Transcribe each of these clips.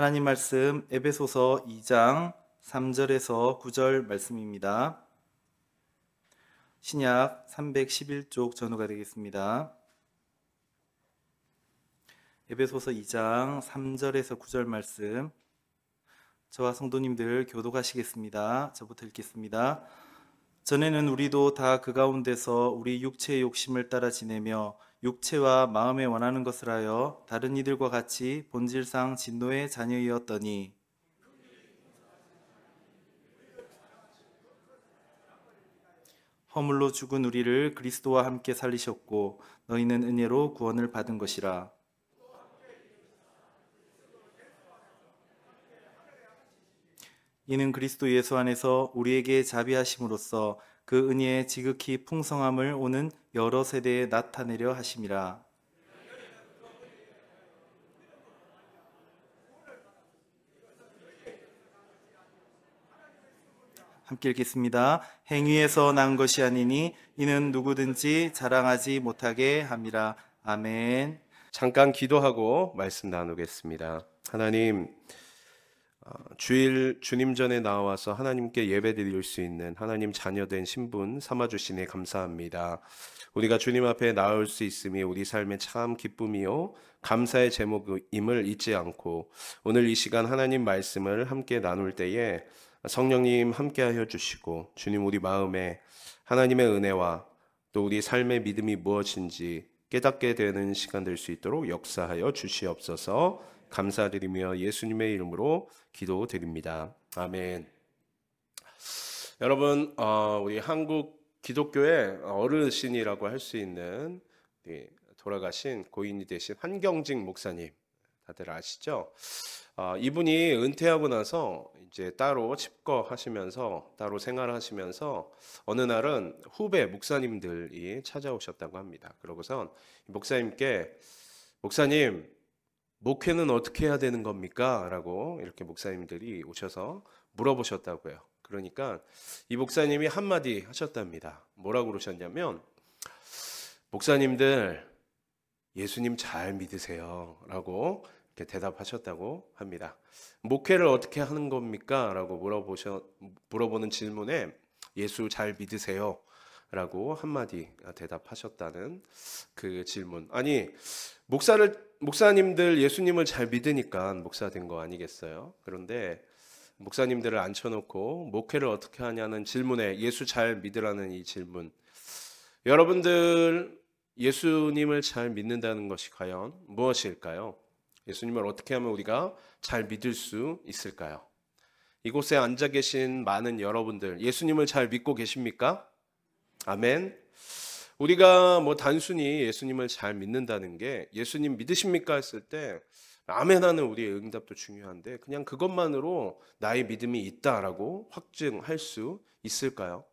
하나님 말씀 에베소서 2장 3절에서 9절 말씀입니다. 신약 311쪽 전후가 되겠습니다. 에베소서 2장 3절에서 9절 말씀 저와 성도님들 교도가시겠습니다. 저부터 읽겠습니다. 전에는 우리도 다 그 가운데서 우리 육체의 욕심을 따라 지내며 육체와 마음에 원하는 것을 하여 다른 이들과 같이 본질상 진노의 자녀이었더니 허물로 죽은 우리를 그리스도와 함께 살리셨고 너희는 은혜로 구원을 받은 것이라. 이는 그리스도 예수 안에서 우리에게 자비하심으로써 그 은혜의 지극히 풍성함을 오는 여러 세대에 나타내려 하심이라. 함께 읽겠습니다. 행위에서 난 것이 아니니 이는 누구든지 자랑하지 못하게 함이라. 아멘. 잠깐 기도하고 말씀 나누겠습니다. 하나님, 주일 주님 전에 나와서 하나님께 예배드릴 수 있는 하나님 자녀된 신분 삼아 주시니 감사합니다. 우리가 주님 앞에 나올 수 있음이 우리 삶의 참 기쁨이요 감사의 제목임을 잊지 않고 오늘 이 시간 하나님 말씀을 함께 나눌 때에 성령님 함께하여 주시고 주님 우리 마음에 하나님의 은혜와 또 우리 삶의 믿음이 무엇인지 깨닫게 되는 시간 될 수 있도록 역사하여 주시옵소서. 감사드리며 예수님의 이름으로 기도드립니다. 아멘. 여러분, 어, 우리 한국 기독교의 어르신이라고 할 수 있는 돌아가신 고인이 되신 한경직 목사님 다들 아시죠? 어, 이분이 은퇴하고 나서 이제 따로 집 거하시면서 따로 생활하시면서 어느 날은 후배 목사님들이 찾아오셨다고 합니다. 그러고선 목사님께 목사님 목회는 어떻게 해야 되는 겁니까? 라고 이렇게 목사님들이 오셔서 물어보셨다고요. 그러니까 이 목사님이 한마디 하셨답니다. 뭐라고 그러셨냐면, 목사님들, 예수님 잘 믿으세요. 라고 이렇게 대답하셨다고 합니다. 목회를 어떻게 하는 겁니까? 라고 물어보셔, 물어보는 질문에 예수 잘 믿으세요. 라고 한마디 대답하셨다는 그 질문. 아니, 목사를, 목사님들 예수님을 잘 믿으니까 목사 된 거 아니겠어요? 그런데 목사님들을 앉혀놓고 목회를 어떻게 하냐는 질문에 예수 잘 믿으라는 이 질문. 여러분들 예수님을 잘 믿는다는 것이 과연 무엇일까요? 예수님을 어떻게 하면 우리가 잘 믿을 수 있을까요? 이곳에 앉아 계신 많은 여러분들, 예수님을 잘 믿고 계십니까? 아멘. 우리가 뭐 단순히 예수님을 잘 믿는다는 게 예수님 믿으십니까 했을 때 아멘 하는 우리의 응답도 중요한데 그냥 그것만으로 나의 믿음이 있다라고 확증할 수 있을까요?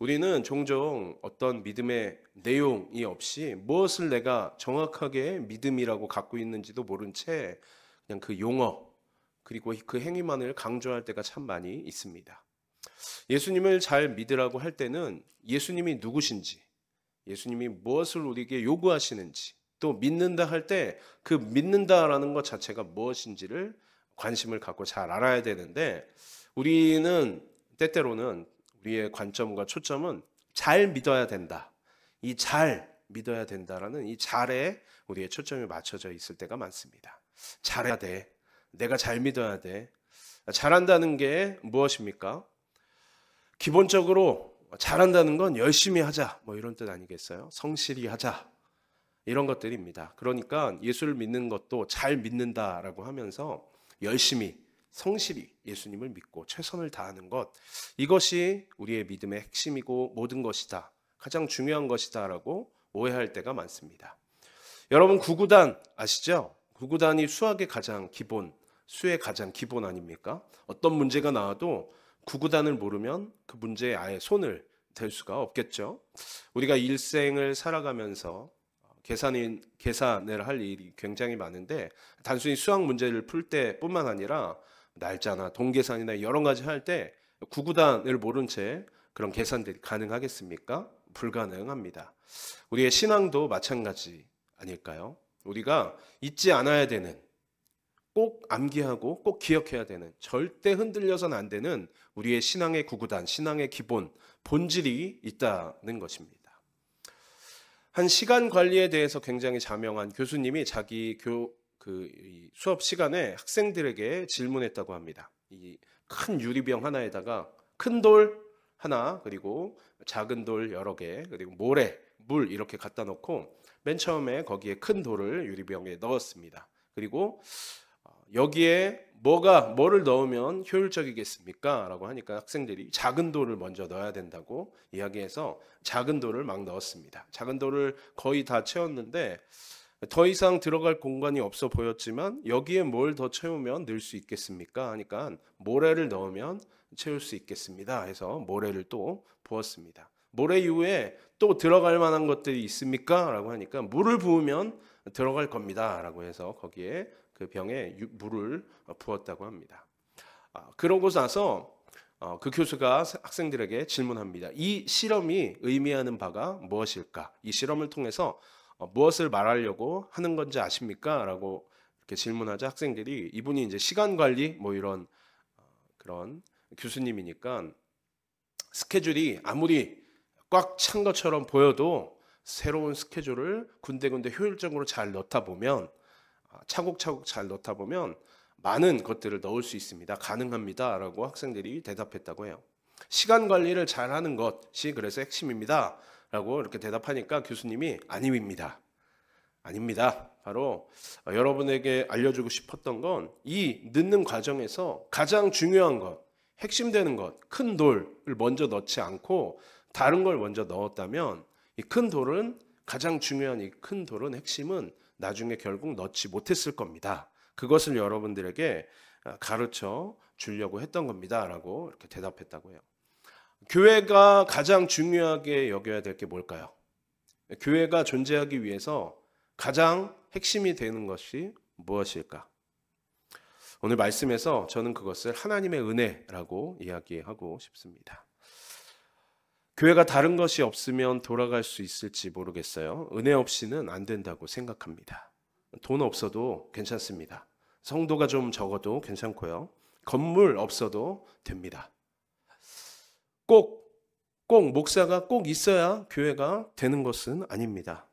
우리는 종종 어떤 믿음의 내용이 없이 무엇을 내가 정확하게 믿음이라고 갖고 있는지도 모른 채 그냥 그 용어 그리고 그 행위만을 강조할 때가 참 많이 있습니다. 예수님을 잘 믿으라고 할 때는 예수님이 누구신지, 예수님이 무엇을 우리에게 요구하시는지, 또 믿는다 할 때 그 믿는다라는 것 자체가 무엇인지를 관심을 갖고 잘 알아야 되는데 우리는 때때로는 우리의 관점과 초점은 잘 믿어야 된다. 이 잘 믿어야 된다라는 이 잘에 우리의 초점이 맞춰져 있을 때가 많습니다. 잘해야 돼. 내가 잘 믿어야 돼. 잘한다는 게 무엇입니까? 기본적으로 잘한다는 건 열심히 하자 뭐 이런 뜻 아니겠어요? 성실히 하자 이런 것들입니다. 그러니까 예수를 믿는 것도 잘 믿는다라고 하면서 열심히 성실히 예수님을 믿고 최선을 다하는 것 이것이 우리의 믿음의 핵심이고 모든 것이다 가장 중요한 것이다라고 오해할 때가 많습니다. 여러분 구구단 아시죠? 구구단이 수학의 가장 기본 수의 가장 기본 아닙니까? 어떤 문제가 나와도 구구단을 모르면 그 문제에 아예 손을 댈 수가 없겠죠. 우리가 일생을 살아가면서 계산인 계산을 할 일이 굉장히 많은데 단순히 수학 문제를 풀 때뿐만 아니라 날짜나 동계산이나 여러 가지 할 때 구구단을 모른 채 그런 계산들이 가능하겠습니까? 불가능합니다. 우리의 신앙도 마찬가지 아닐까요? 우리가 잊지 않아야 되는 꼭 암기하고 꼭 기억해야 되는 절대 흔들려선 안 되는 우리의 신앙의 구구단, 신앙의 기본, 본질이 있다는 것입니다. 한 시간 관리에 대해서 굉장히 자명한 교수님이 자기 교, 그 수업 시간에 학생들에게 질문했다고 합니다. 이 큰 유리병 하나에다가 큰 돌 하나 그리고 작은 돌 여러 개 그리고 모래 물 이렇게 갖다 놓고 맨 처음에 거기에 큰 돌을 유리병에 넣었습니다. 그리고 어, 여기에 뭐가 뭐를 넣으면 효율적이겠습니까?라고 하니까 학생들이 작은 돌을 먼저 넣어야 된다고 이야기해서 작은 돌을 막 넣었습니다. 작은 돌을 거의 다 채웠는데 더 이상 들어갈 공간이 없어 보였지만 여기에 뭘 더 채우면 늘 수 있겠습니까? 하니까 모래를 넣으면 채울 수 있겠습니다. 해서 모래를 또 부었습니다. 모래 이후에 또 들어갈 만한 것들이 있습니까? 라고 하니까 물을 부으면 들어갈 겁니다. 라고 해서 거기에 그 병에 물을 어, 부었다고 합니다. 아, 그러고 나서 어, 그 교수가 학생들에게 질문합니다. 이 실험이 의미하는 바가 무엇일까? 이 실험을 통해서 어, 무엇을 말하려고 하는 건지 아십니까? 라고 이렇게 질문하자 학생들이 이분이 이제 시간 관리 뭐 이런 그런 교수님이니까 스케줄이 아무리 꽉 찬 것처럼 보여도 새로운 스케줄을 군데군데 효율적으로 잘 넣다 보면 차곡차곡 잘 넣다 보면 많은 것들을 넣을 수 있습니다. 가능합니다. 라고 학생들이 대답했다고 해요. 시간 관리를 잘 하는 것이 그래서 핵심입니다. 라고 이렇게 대답하니까 교수님이 아닙니다. 아닙니다. 바로 여러분에게 알려주고 싶었던 건 이 늦는 과정에서 가장 중요한 것, 핵심되는 것, 큰 돌을 먼저 넣지 않고 다른 걸 먼저 넣었다면 이 큰 돌은 가장 중요한 이 큰 돌은 핵심은 나중에 결국 넣지 못했을 겁니다. 그것을 여러분들에게 어, 가르쳐 주려고 했던 겁니다라고 이렇게 대답했다고 해요. 교회가 가장 중요하게 여겨야 될 게 뭘까요? 교회가 존재하기 위해서 가장 핵심이 되는 것이 무엇일까? 오늘 말씀에서 저는 그것을 하나님의 은혜라고 이야기하고 싶습니다. 교회가 다른 것이 없으면 돌아갈 수 있을지 모르겠어요. 은혜 없이는 안 된다고 생각합니다. 돈 없어도 괜찮습니다. 성도가 좀 적어도 괜찮고요. 건물 없어도 됩니다. 꼭, 꼭, 목사가 꼭 있어야 교회가 되는 것은 아닙니다.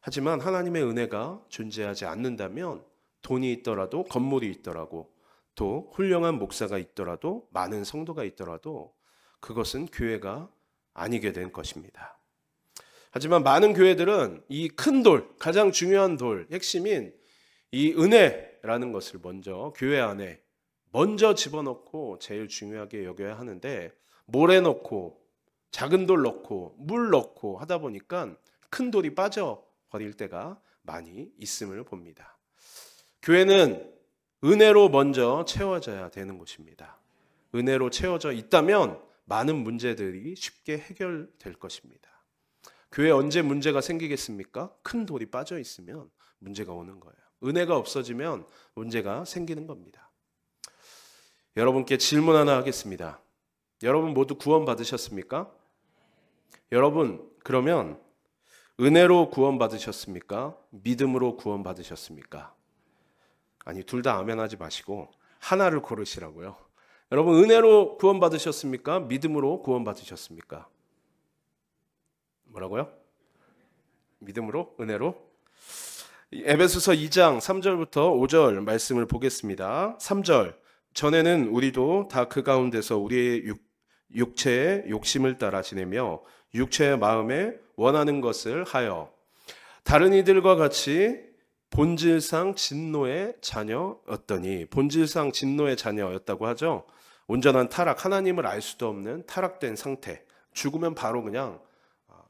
하지만 하나님의 은혜가 존재하지 않는다면 돈이 있더라도 건물이 있더라도 또 훌륭한 목사가 있더라도 많은 성도가 있더라도 그것은 교회가 아니게 된 것입니다. 하지만 많은 교회들은 이 큰 돌, 가장 중요한 돌, 핵심인 이 은혜라는 것을 먼저 교회 안에 먼저 집어넣고 제일 중요하게 여겨야 하는데 모래 넣고 작은 돌 넣고 물 넣고 하다 보니까 큰 돌이 빠져 버릴 때가 많이 있음을 봅니다. 교회는 은혜로 먼저 채워져야 되는 곳입니다. 은혜로 채워져 있다면 많은 문제들이 쉽게 해결될 것입니다. 교회 언제 문제가 생기겠습니까? 큰 돌이 빠져 있으면 문제가 오는 거예요. 은혜가 없어지면 문제가 생기는 겁니다. 여러분께 질문 하나 하겠습니다. 여러분 모두 구원받으셨습니까? 여러분, 그러면 은혜로 구원받으셨습니까? 믿음으로 구원받으셨습니까? 아니, 둘 다 아멘하지 마시고 하나를 고르시라고요. 여러분 은혜로 구원받으셨습니까? 믿음으로 구원받으셨습니까? 뭐라고요? 믿음으로 은혜로 에베소서 2장 3절부터 5절 말씀을 보겠습니다. 3절 전에는 우리도 다 그 가운데서 우리의 육, 육체의 욕심을 따라 지내며 육체의 마음에 원하는 것을 하여 다른 이들과 같이 본질상 진노의 자녀였더니 본질상 진노의 자녀였다고 하죠. 온전한 타락, 하나님을 알 수도 없는 타락된 상태, 죽으면 바로 그냥 어,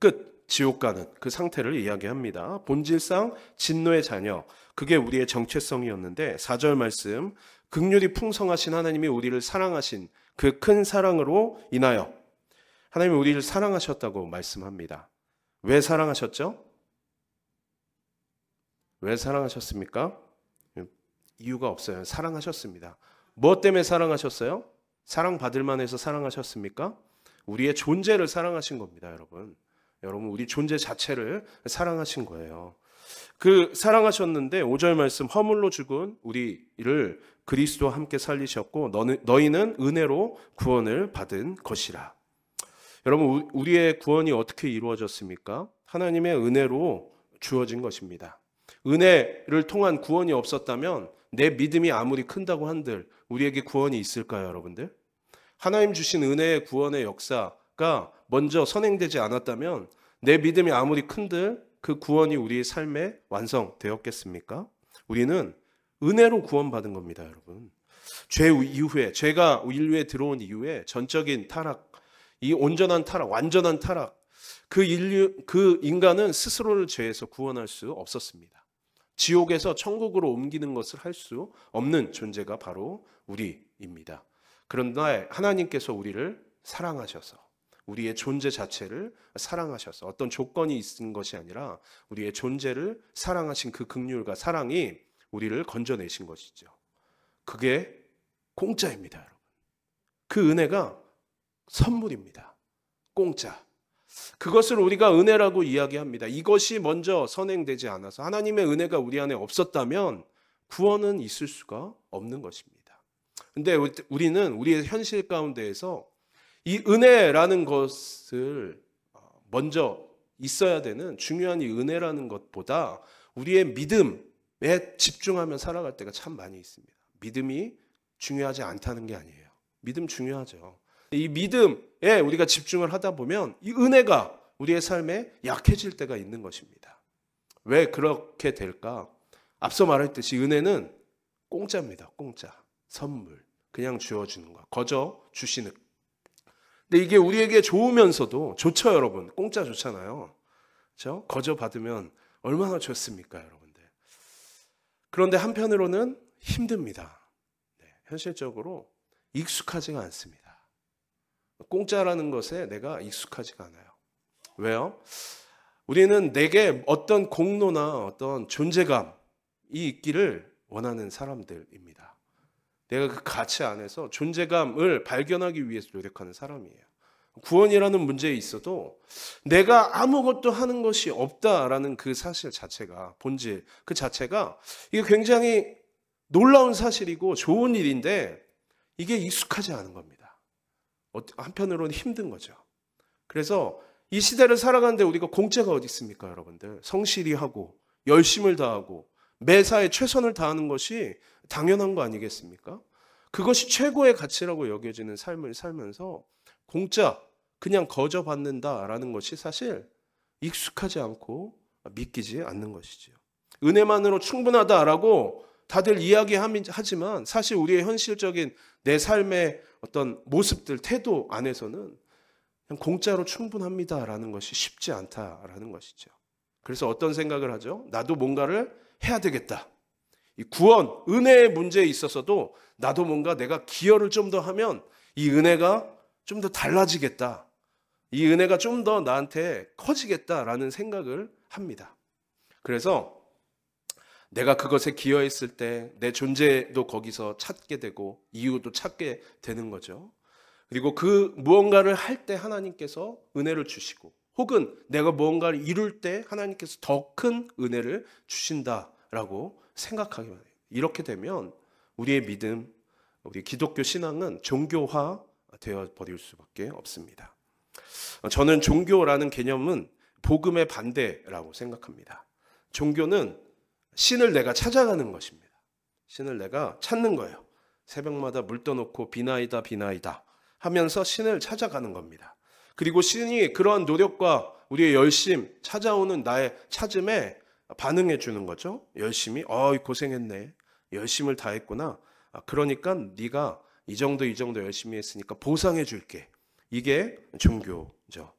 끝, 지옥 가는 그 상태를 이야기합니다. 본질상 진노의 자녀, 그게 우리의 정체성이었는데 4절 말씀, 극률이 풍성하신 하나님이 우리를 사랑하신 그 큰 사랑으로 인하여 하나님이 우리를 사랑하셨다고 말씀합니다. 왜 사랑하셨죠? 왜 사랑하셨습니까? 이유가 없어요. 사랑하셨습니다. 무엇 뭐 때문에 사랑하셨어요? 사랑받을 만해서 사랑하셨습니까? 우리의 존재를 사랑하신 겁니다, 여러분. 여러분, 우리 존재 자체를 사랑하신 거예요. 그 사랑하셨는데 5절 말씀 허물로 죽은 우리를 그리스도와 함께 살리셨고 너희는 은혜로 구원을 받은 것이라. 여러분 우리의 구원이 어떻게 이루어졌습니까? 하나님의 은혜로 주어진 것입니다. 은혜를 통한 구원이 없었다면 내 믿음이 아무리 큰다고 한들 우리에게 구원이 있을까요, 여러분들? 하나님 주신 은혜의 구원의 역사가 먼저 선행되지 않았다면 내 믿음이 아무리 큰들 그 구원이 우리의 삶에 완성되었겠습니까? 우리는 은혜로 구원받은 겁니다, 여러분. 죄 이후에 죄가 인류에 들어온 이후에 전적인 타락, 이 온전한 타락, 완전한 타락 그 인류 그 인간은 스스로를 죄에서 구원할 수 없었습니다. 지옥에서 천국으로 옮기는 것을 할 수 없는 존재가 바로 우리입니다. 그런데 하나님께서 우리를 사랑하셔서 우리의 존재 자체를 사랑하셔서 어떤 조건이 있는 것이 아니라 우리의 존재를 사랑하신 그 극률과 사랑이 우리를 건져내신 것이죠. 그게 공짜입니다, 여러분. 그 은혜가 선물입니다. 공짜. 그것을 우리가 은혜라고 이야기합니다. 이것이 먼저 선행되지 않아서 하나님의 은혜가 우리 안에 없었다면 구원은 있을 수가 없는 것입니다. 근데 우리는 우리의 현실 가운데에서 이 은혜라는 것을 먼저 있어야 되는 중요한 이 은혜라는 것보다 우리의 믿음에 집중하며 살아갈 때가 참 많이 있습니다. 믿음이 중요하지 않다는 게 아니에요. 믿음 중요하죠. 이 믿음, 예, 우리가 집중을 하다 보면 이 은혜가 우리의 삶에 약해질 때가 있는 것입니다. 왜 그렇게 될까? 앞서 말했듯이 은혜는 공짜입니다. 공짜. 선물. 그냥 주어주는 거. 거저 주시는. 근데 이게 우리에게 좋으면서도 좋죠, 여러분. 공짜 좋잖아요. 그죠? 거저 받으면 얼마나 좋습니까, 여러분들. 그런데 한편으로는 힘듭니다. 네, 현실적으로 익숙하지가 않습니다. 공짜라는 것에 내가 익숙하지가 않아요. 왜요? 우리는 내게 어떤 공로나 어떤 존재감이 있기를 원하는 사람들입니다. 내가 그 가치 안에서 존재감을 발견하기 위해서 노력하는 사람이에요. 구원이라는 문제에 있어도 내가 아무것도 하는 것이 없다라는 그 사실 자체가 본질 그 자체가 이게 굉장히 놀라운 사실이고 좋은 일인데 이게 익숙하지 않은 겁니다. 한편으로는 힘든 거죠. 그래서 이 시대를 살아가는데 우리가 공짜가 어디 있습니까, 여러분들? 성실히 하고 열심을 다하고 매사에 최선을 다하는 것이 당연한 거 아니겠습니까? 그것이 최고의 가치라고 여겨지는 삶을 살면서 공짜 그냥 거저 받는다라는 것이 사실 익숙하지 않고 믿기지 않는 것이지요. 은혜만으로 충분하다라고 다들 이야기하지만 사실 우리의 현실적인 내 삶의 어떤 모습들, 태도 안에서는 그냥 공짜로 충분합니다라는 것이 쉽지 않다라는 것이죠. 그래서 어떤 생각을 하죠? 나도 뭔가를 해야 되겠다. 이 구원, 은혜의 문제에 있어서도 나도 뭔가 내가 기여를 좀 더 하면 이 은혜가 좀 더 달라지겠다. 이 은혜가 좀 더 나한테 커지겠다라는 생각을 합니다. 그래서 내가 그것에 기여했을 때 내 존재도 거기서 찾게 되고 이유도 찾게 되는 거죠. 그리고 그 무언가를 할 때 하나님께서 은혜를 주시고 혹은 내가 무언가를 이룰 때 하나님께서 더 큰 은혜를 주신다라고 생각하기만해요 이렇게 되면 우리의 믿음, 우리 기독교 신앙은 종교화 되어 버릴 수밖에 없습니다. 저는 종교라는 개념은 복음의 반대라고 생각합니다. 종교는 신을 내가 찾아가는 것입니다. 신을 내가 찾는 거예요. 새벽마다 물 떠놓고 비나이다 비나이다 하면서 신을 찾아가는 겁니다. 그리고 신이 그러한 노력과 우리의 열심 찾아오는 나의 찾음에 반응해 주는 거죠. 열심히 어 고생했네. 열심을 다했구나. 그러니까 네가 이 정도 이 정도 열심히 했으니까 보상해 줄게. 이게 종교죠.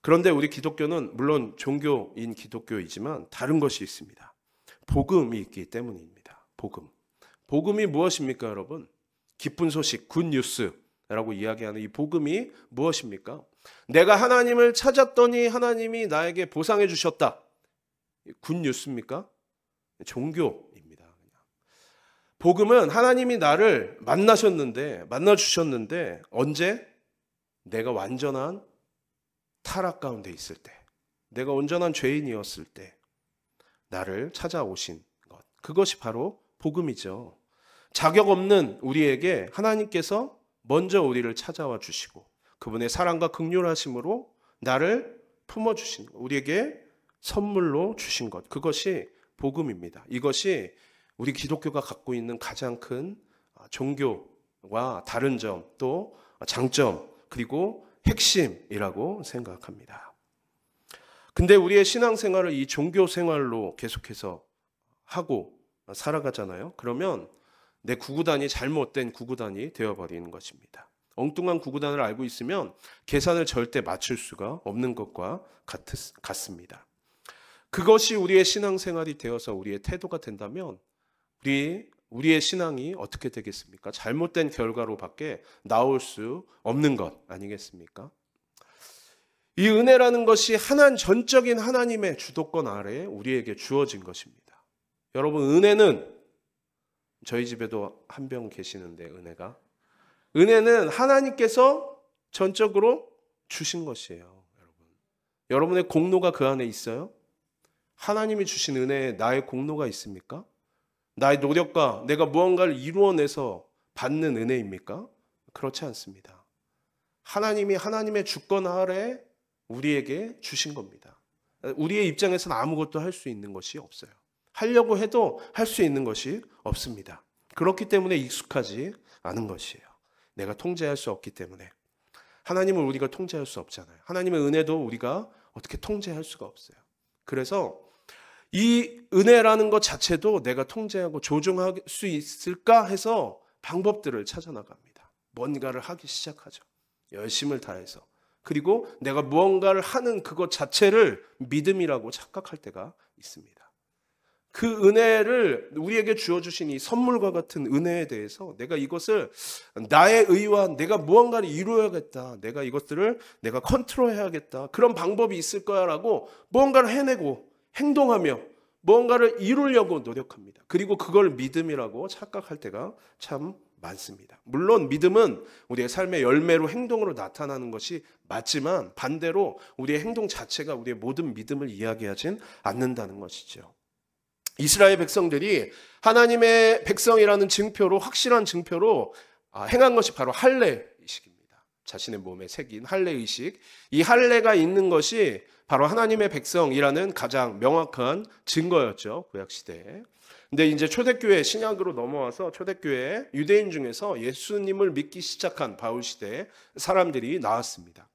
그런데 우리 기독교는 물론 종교인 기독교이지만 다른 것이 있습니다. 복음이 있기 때문입니다. 복음. 복음이 무엇입니까, 여러분? 기쁜 소식, 굿뉴스라고 이야기하는 이 복음이 무엇입니까? 내가 하나님을 찾았더니 하나님이 나에게 보상해 주셨다. 굿뉴스입니까? 종교입니다. 복음은 하나님이 나를 만나셨는데, 만나주셨는데, 언제? 내가 완전한 타락 가운데 있을 때, 내가 온전한 죄인이었을 때, 나를 찾아오신 것. 그것이 바로 복음이죠. 자격 없는 우리에게 하나님께서 먼저 우리를 찾아와 주시고 그분의 사랑과 극률하심으로 나를 품어 주신 것. 우리에게 선물로 주신 것. 그것이 복음입니다. 이것이 우리 기독교가 갖고 있는 가장 큰 아, 종교와 다른 점 또 장점 그리고 핵심이라고 생각합니다. 근데 우리의 신앙생활을 이 종교 생활로 계속해서 하고 살아가잖아요. 그러면 내 구구단이 잘못된 구구단이 되어버리는 것입니다. 엉뚱한 구구단을 알고 있으면 계산을 절대 맞출 수가 없는 것과 같, 같습니다. 그것이 우리의 신앙생활이 되어서 우리의 태도가 된다면 우리 우리의 신앙이 어떻게 되겠습니까? 잘못된 결과로밖에 나올 수 없는 것 아니겠습니까? 이 은혜라는 것이 하나님 전적인 하나님의 주도권 아래에 우리에게 주어진 것입니다. 여러분 은혜는 저희 집에도 한 병 계시는데 은혜가 은혜는 하나님께서 전적으로 주신 것이에요, 여러분. 여러분의 공로가 그 안에 있어요? 하나님이 주신 은혜에 나의 공로가 있습니까? 나의 노력과 내가 무언가를 이루어내서 받는 은혜입니까? 그렇지 않습니다. 하나님이 하나님의 주권 아래 우리에게 주신 겁니다. 우리의 입장에서는 아무것도 할 수 있는 것이 없어요. 하려고 해도 할 수 있는 것이 없습니다. 그렇기 때문에 익숙하지 않은 것이에요. 내가 통제할 수 없기 때문에. 하나님을 우리가 통제할 수 없잖아요. 하나님의 은혜도 우리가 어떻게 통제할 수가 없어요. 그래서 이 은혜라는 것 자체도 내가 통제하고 조종할 수 있을까 해서 방법들을 찾아나갑니다. 뭔가를 하기 시작하죠. 열심을 다해서 그리고 내가 무언가를 하는 그것 자체를 믿음이라고 착각할 때가 있습니다. 그 은혜를 우리에게 주어주신 이 선물과 같은 은혜에 대해서 내가 이것을 나의 의와 내가 무언가를 이루어야겠다. 내가 이것들을 내가 컨트롤해야겠다. 그런 방법이 있을 거야라고 무언가를 해내고 행동하며 무언가를 이루려고 노력합니다. 그리고 그걸 믿음이라고 착각할 때가 참 많습니다. 물론 믿음은 우리의 삶의 열매로 행동으로 나타나는 것이 맞지만 반대로 우리의 행동 자체가 우리의 모든 믿음을 이야기하진 않는다는 것이죠. 이스라엘 백성들이 하나님의 백성이라는 증표로 확실한 증표로 아, 행한 것이 바로 할례 의식입니다. 자신의 몸에 새긴 할례 의식. 이 할례가 있는 것이 바로 하나님의 백성이라는 가장 명확한 증거였죠. 구약 시대에. 근데 이제 초대교회 신약으로 넘어와서 초대교회 유대인 중에서 예수님을 믿기 시작한 바울 시대에 사람들이 나왔습니다.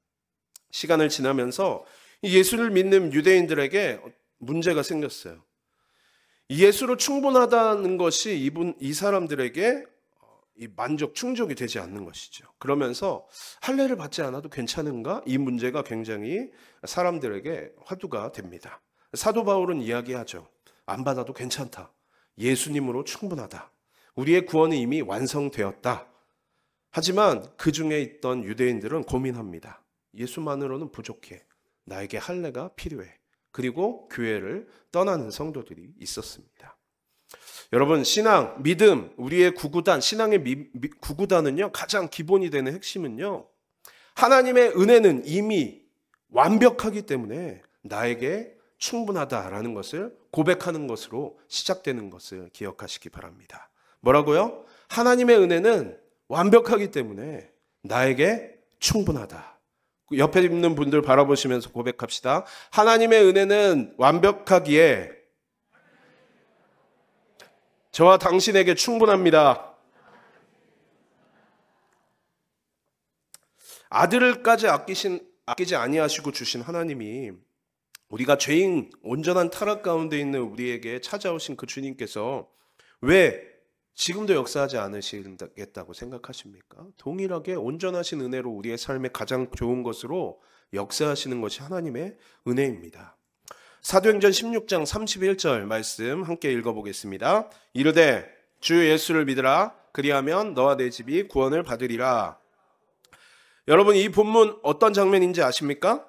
시간을 지나면서 예수를 믿는 유대인들에게 문제가 생겼어요. 예수로 충분하다는 것이 이분 이 사람들에게 어, 만족 충족이 되지 않는 것이죠. 그러면서 할례를 받지 않아도 괜찮은가? 이 문제가 굉장히 사람들에게 화두가 됩니다. 사도 바울은 이야기하죠. 안 받아도 괜찮다. 예수님으로 충분하다. 우리의 구원이 이미 완성되었다. 하지만 그 중에 있던 유대인들은 고민합니다. 예수만으로는 부족해. 나에게 할례가 필요해. 그리고 교회를 떠나는 성도들이 있었습니다. 여러분 신앙, 믿음, 우리의 구구단, 신앙의 미, 미, 구구단은요 가장 기본이 되는 핵심은요 하나님의 은혜는 이미 완벽하기 때문에 나에게 충분하다라는 것을 고백하는 것으로 시작되는 것을 기억하시기 바랍니다. 뭐라고요? 하나님의 은혜는 완벽하기 때문에 나에게 충분하다. 옆에 있는 분들 바라보시면서 고백합시다. 하나님의 은혜는 완벽하기에 저와 당신에게 충분합니다. 아들을까지 아끼신 아끼지 아니하시고 주신 하나님이 우리가 죄인 온전한 타락 가운데 있는 우리에게 찾아오신 그 주님께서 왜 지금도 역사하지 않으시겠다고 생각하십니까? 동일하게 온전하신 은혜로 우리의 삶에 가장 좋은 것으로 역사하시는 것이 하나님의 은혜입니다. 사도행전 16장 31절 말씀 함께 읽어보겠습니다. 이르되 주 예수를 믿으라 그리하면 너와 내 집이 구원을 받으리라. 여러분 이 본문 어떤 장면인지 아십니까?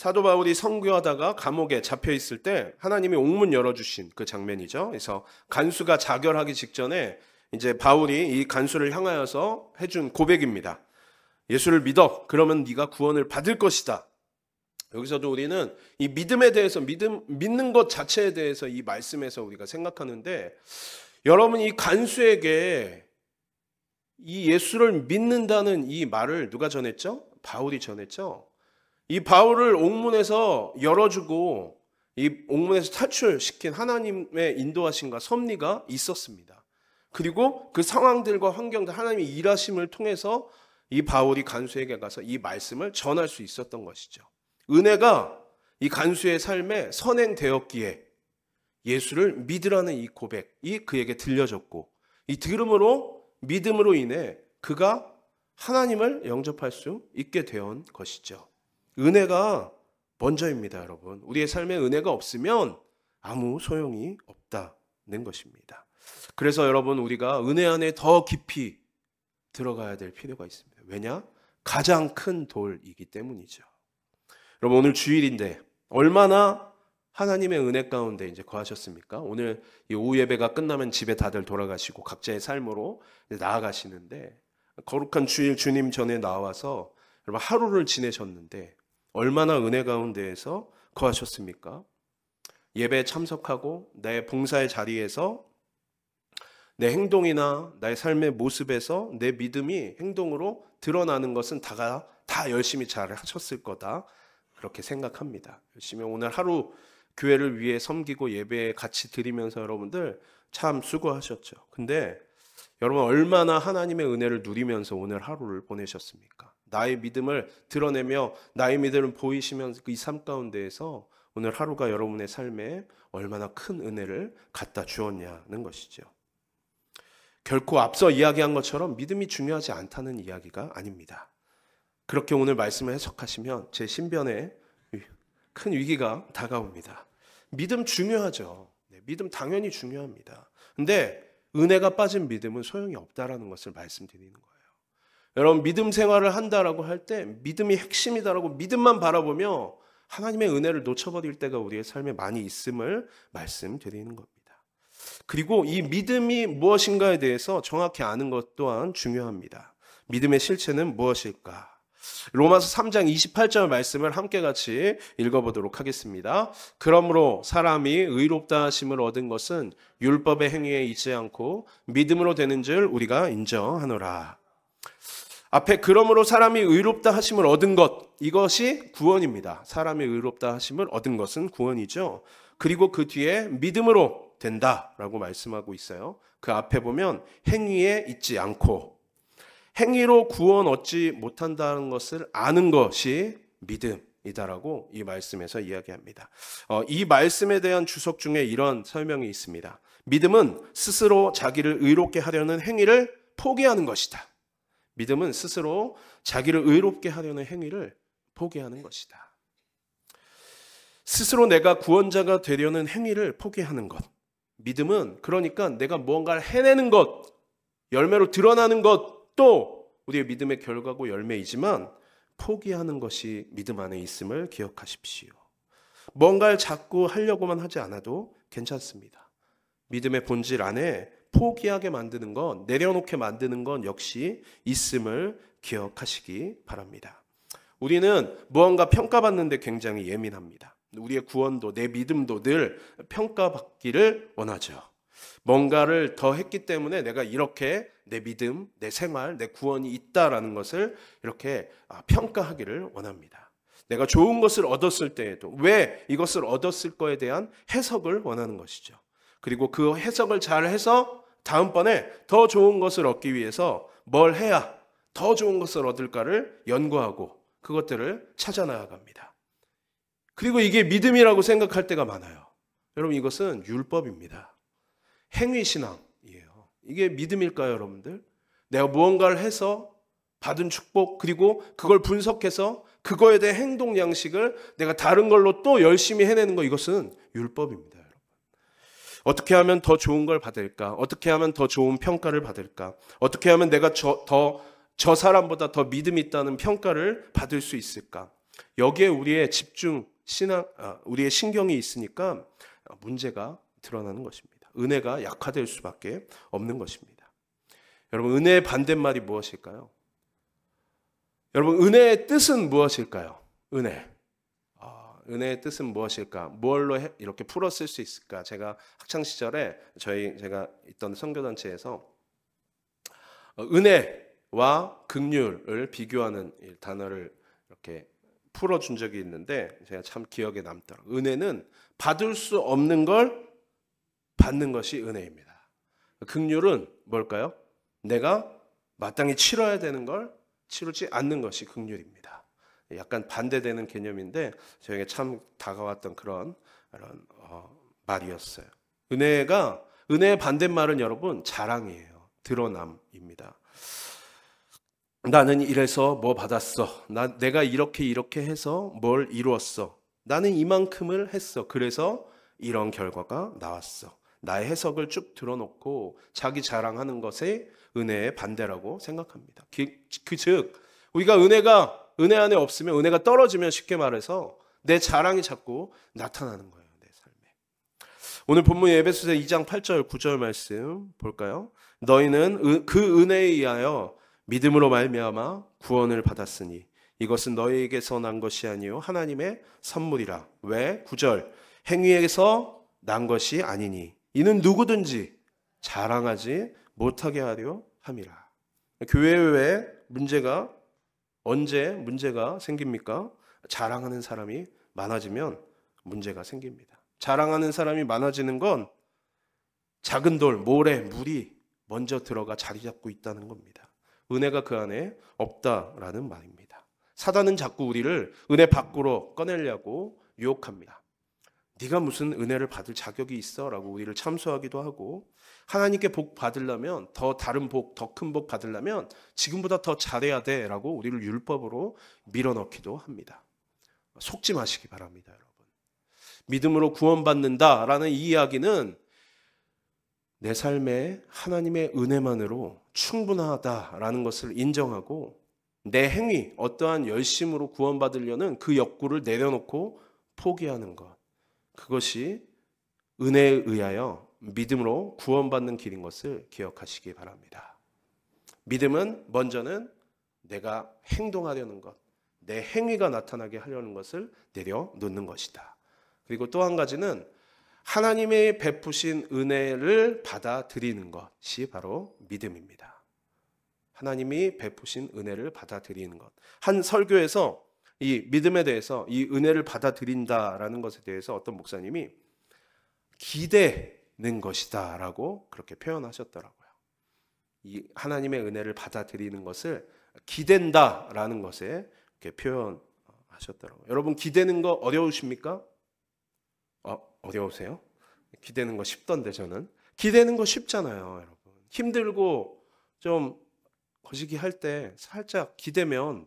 사도 바울이 성교하다가 감옥에 잡혀 있을 때 하나님이 옥문 열어주신 그 장면이죠. 그래서 간수가 자결하기 직전에 이제 바울이 이 간수를 향하여서 해준 고백입니다. 예수를 믿어. 그러면 네가 구원을 받을 것이다. 여기서도 우리는 이 믿음에 대해서 믿음 믿는 것 자체에 대해서 이 말씀에서 우리가 생각하는데 여러분 이 간수에게 이 예수를 믿는다는 이 말을 누가 전했죠? 바울이 전했죠. 이 바울을 옥문에서 열어주고 이 옥문에서 탈출시킨 하나님의 인도하심과 섭리가 있었습니다. 그리고 그 상황들과 환경들 하나님의 일하심을 통해서 이 바울이 간수에게 가서 이 말씀을 전할 수 있었던 것이죠. 은혜가 이 간수의 삶에 선행되었기에 예수를 믿으라는 이 고백이 그에게 들려졌고 이 들음으로 믿음으로 인해 그가 하나님을 영접할 수 있게 되 것이죠. 은혜가 먼저입니다, 여러분. 우리의 삶에 은혜가 없으면 아무 소용이 없다는 것입니다. 그래서 여러분, 우리가 은혜 안에 더 깊이 들어가야 될 필요가 있습니다. 왜냐? 가장 큰 돌이기 때문이죠. 여러분, 오늘 주일인데 얼마나 하나님의 은혜 가운데 이제 거하셨습니까? 오늘 이 오후 예배가 끝나면 집에 다들 돌아가시고 각자의 삶으로 나아가시는데 거룩한 주일 주님 전에 나와서 여러분 하루를 지내셨는데 얼마나 은혜 가운데에서 거하셨습니까? 예배에 참석하고 내 봉사의 자리에서 내 행동이나 나의 삶의 모습에서 내 믿음이 행동으로 드러나는 것은 다가 다 열심히 잘 하셨을 거다. 그렇게 생각합니다. 열심히 오늘 하루 교회를 위해 섬기고 예배에 같이 드리면서 여러분들 참 수고하셨죠. 근데 여러분 얼마나 하나님의 은혜를 누리면서 오늘 하루를 보내셨습니까? 나의 믿음을 드러내며 나의 믿음을 보이시면서 그이삶 가운데에서 오늘 하루가 여러분의 삶에 얼마나 큰 은혜를 갖다 주었냐는 것이죠. 결코 앞서 이야기한 것처럼 믿음이 중요하지 않다는 이야기가 아닙니다. 그렇게 오늘 말씀을 해석하시면 제 신변에 큰 위기가 다가옵니다. 믿음 중요하죠. 네, 믿음 당연히 중요합니다. 근데 은혜가 빠진 믿음은 소용이 없다라는 것을 말씀드리는 거예요. 여러분 믿음 생활을 한다라고 할 때 믿음이 핵심이다라고 믿음만 바라보며 하나님의 은혜를 놓쳐버릴 때가 우리의 삶에 많이 있음을 말씀드리는 겁니다. 그리고 이 믿음이 무엇인가에 대해서 정확히 아는 것 또한 중요합니다. 믿음의 실체는 무엇일까? 로마서 3장 28절 말씀을 함께 같이 읽어보도록 하겠습니다. 그러므로 사람이 의롭다 하심을 얻은 것은 율법의 행위에 있지 않고 믿음으로 되는 줄 우리가 인정하노라. 앞에 그러므로 사람이 의롭다 하심을 얻은 것 이것이 구원입니다. 사람이 의롭다 하심을 얻은 것은 구원이죠. 그리고 그 뒤에 믿음으로 된다라고 말씀하고 있어요. 그 앞에 보면 행위에 있지 않고 행위로 구원 얻지 못한다는 것을 아는 것이 믿음이다라고 이 말씀에서 이야기합니다. 어, 이 말씀에 대한 주석 중에 이런 설명이 있습니다. 믿음은 스스로 자기를 의롭게 하려는 행위를 포기하는 것이다. 믿음은 스스로 자기를 의롭게 하려는 행위를 포기하는 것이다. 스스로 내가 구원자가 되려는 행위를 포기하는 것. 믿음은 그러니까 내가 뭔가를 해내는 것, 열매로 드러나는 것도 우리의 믿음의 결과고 열매이지만 포기하는 것이 믿음 안에 있음을 기억하십시오. 뭔가를 자꾸 하려고만 하지 않아도 괜찮습니다. 믿음의 본질 안에 포기하게 만드는 건, 내려놓게 만드는 건 역시 있음을 기억하시기 바랍니다. 우리는 무언가 평가받는데 굉장히 예민합니다. 우리의 구원도, 내 믿음도 늘 평가받기를 원하죠. 뭔가를 더 했기 때문에 내가 이렇게 내 믿음, 내 생활, 내 구원이 있다라는 것을 이렇게 아, 평가하기를 원합니다. 내가 좋은 것을 얻었을 때에도 왜 이것을 얻었을 거에 대한 해석을 원하는 것이죠. 그리고 그 해석을 잘 해서 다음번에 더 좋은 것을 얻기 위해서 뭘 해야 더 좋은 것을 얻을까를 연구하고 그것들을 찾아 나아갑니다. 그리고 이게 믿음이라고 생각할 때가 많아요. 여러분 이것은 율법입니다. 행위신앙이에요. 이게 믿음일까요, 여러분들? 내가 무언가를 해서 받은 축복 그리고 그걸 분석해서 그거에 대해 행동 양식을 내가 다른 걸로 또 열심히 해내는 거 이것은 율법입니다. 어떻게 하면 더 좋은 걸 받을까? 어떻게 하면 더 좋은 평가를 받을까? 어떻게 하면 내가 저, 더, 저 사람보다 더 믿음이 있다는 평가를 받을 수 있을까? 여기에 우리의 집중, 신앙, 아, 우리의 신경이 있으니까 문제가 드러나는 것입니다. 은혜가 약화될 수밖에 없는 것입니다. 여러분, 은혜의 반대말이 무엇일까요? 여러분, 은혜의 뜻은 무엇일까요? 은혜. 은혜의 뜻은 무엇일까? 무얼로 이렇게 풀어 쓸 수 있을까? 제가 학창 시절에 저희 제가 있던 선교 단체에서 어, 은혜와 긍휼을 비교하는 단어를 이렇게 풀어 준 적이 있는데 제가 참 기억에 남더라. 은혜는 받을 수 없는 걸 받는 것이 은혜입니다. 긍휼은 뭘까요? 내가 마땅히 치러야 되는 걸 치르지 않는 것이 긍휼입니다. 약간 반대되는 개념인데 저에게 참 다가왔던 그런 그런 어, 말이었어요. 은혜가 은혜의 반대말은 여러분 자랑이에요. 드러남입니다. 나는 이래서 뭐 받았어. 나 내가 이렇게 이렇게 해서 뭘 이루었어. 나는 이만큼을 했어. 그래서 이런 결과가 나왔어. 나의 해석을 쭉 들어놓고 자기 자랑하는 것에 은혜의 반대라고 생각합니다. 그, 즉 우리가 은혜가 은혜 안에 없으면 은혜가 떨어지면 쉽게 말해서 내 자랑이 자꾸 나타나는 거예요. 내 삶에. 오늘 본문 에베소서 2장 8절 9절 말씀 볼까요? 너희는 그 은혜에 의하여 믿음으로 말미암아 구원을 받았으니 이것은 너희에게서 난 것이 아니요 하나님의 선물이라. 왜? 9절. 행위에서 난 것이 아니니 이는 누구든지 자랑하지 못하게 하려 함이라. 교회 외에 문제가 언제 문제가 생깁니까? 자랑하는 사람이 많아지면 문제가 생깁니다. 자랑하는 사람이 많아지는 건 작은 돌, 모래, 물이 먼저 들어가 자리 잡고 있다는 겁니다. 은혜가 그 안에 없다라는 말입니다. 사단은 자꾸 우리를 은혜 밖으로 꺼내려고 유혹합니다. 네가 무슨 은혜를 받을 자격이 있어라고 우리를 참소하기도 하고 하나님께 복 받으려면 더 다른 복, 더 큰 복 받으려면 지금보다 더 잘해야 돼라고 우리를 율법으로 밀어넣기도 합니다. 속지 마시기 바랍니다, 여러분. 믿음으로 구원받는다라는 이 이야기는 내 삶에 하나님의 은혜만으로 충분하다라는 것을 인정하고 내 행위, 어떠한 열심으로 구원받으려는 그 욕구를 내려놓고 포기하는 것. 그것이 은혜에 의하여 믿음으로 구원받는 길인 것을 기억하시기 바랍니다. 믿음은 먼저는 내가 행동하려는 것, 내 행위가 나타나게 하려는 것을 내려놓는 것이다. 그리고 또 한 가지는 하나님의 베푸신 은혜를 받아들이는 것이 바로 믿음입니다. 하나님이 베푸신 은혜를 받아들이는 것. 한 설교에서 이 믿음에 대해서 이 은혜를 받아들인다라는 것에 대해서 어떤 목사님이 기대는 것이다라고 그렇게 표현하셨더라고요. 이 하나님의 은혜를 받아들이는 것을 기댄다라는 것에 이렇게 표현하셨더라고요. 여러분 기대는 거 어려우십니까? 어, 어려우세요? 기대는 거 쉽던데 저는 기대는 거 쉽잖아요, 여러분. 힘들고 좀 거시기 할 때 살짝 기대면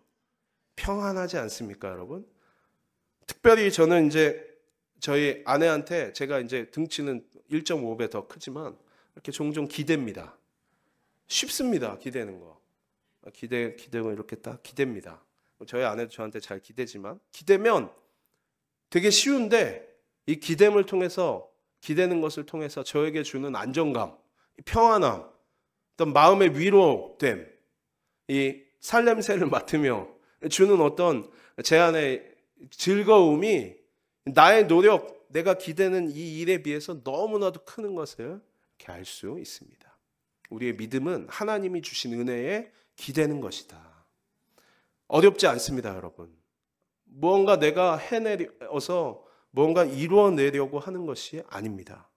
평안하지 않습니까, 여러분? 특별히 저는 이제 저희 아내한테 제가 이제 등치는 1.5배 더 크지만 이렇게 종종 기대니다 쉽습니다. 기대는 거. 기대 기대고 이렇게 딱기대니다 저희 아내도 저한테 잘 기대지만 기대면 되게 쉬운데 이 기댐을 통해서 기대는 것을 통해서 저에게 주는 안정감, 평안함, 어떤 마음의 위로됨, 이 살냄새를 맡으며 주는 어떤 제안의 즐거움이 나의 노력, 내가 기대는 이 일에 비해서 너무나도 크는 것을 알 수 있습니다. 우리의 믿음은 하나님이 주신 은혜에 기대는 것이다. 어렵지 않습니다, 여러분. 무언가 내가 해내어서 무언가 이루어내려고 하는 것이 아닙니다.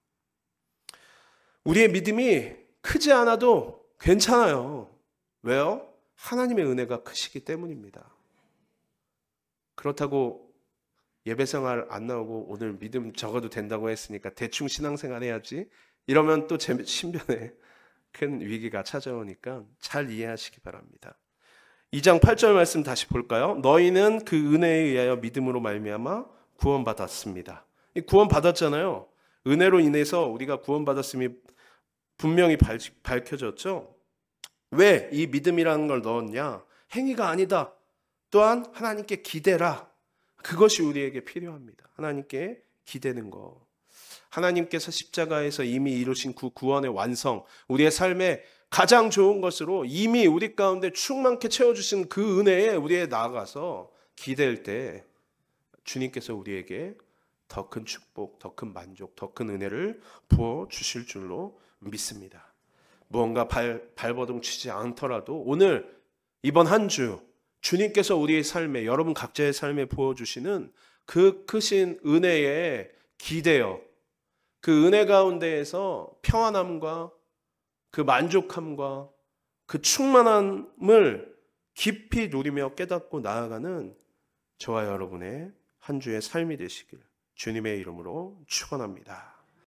우리의 믿음이 크지 않아도 괜찮아요. 왜요? 하나님의 은혜가 크시기 때문입니다. 그렇다고 예배생활 안 나오고 오늘 믿음 적어도 된다고 했으니까 대충 신앙생활 해야지. 이러면 또 제 신변에 큰 위기가 찾아오니까 잘 이해하시기 바랍니다. 2장 8절 말씀 다시 볼까요? 너희는 그 은혜에 의하여 믿음으로 말미암아 구원받았습니다. 구원받았잖아요. 은혜로 인해서 우리가 구원받았음이 분명히 밝혀졌죠. 왜 이 믿음이라는 걸 넣었냐? 행위가 아니다. 또한 하나님께 기대라. 그것이 우리에게 필요합니다. 하나님께 기대는 것. 하나님께서 십자가에서 이미 이루신 그 구원의 완성, 우리의 삶에 가장 좋은 것으로 이미 우리 가운데 충만케 채워주신 그 은혜에 우리에 나아가서 기댈 때 주님께서 우리에게 더 큰 축복, 더 큰 만족, 더 큰 은혜를 부어 주실 줄로 믿습니다. 무언가 발, 발버둥 치지 않더라도 오늘 이번 한주 주님께서 우리의 삶에 여러분 각자의 삶에 부어주시는 그 크신 은혜에 기대어 그 은혜 가운데에서 평안함과 그 만족함과 그 충만함을 깊이 누리며 깨닫고 나아가는 저와 여러분의 한 주의 삶이 되시길 주님의 이름으로 축원합니다.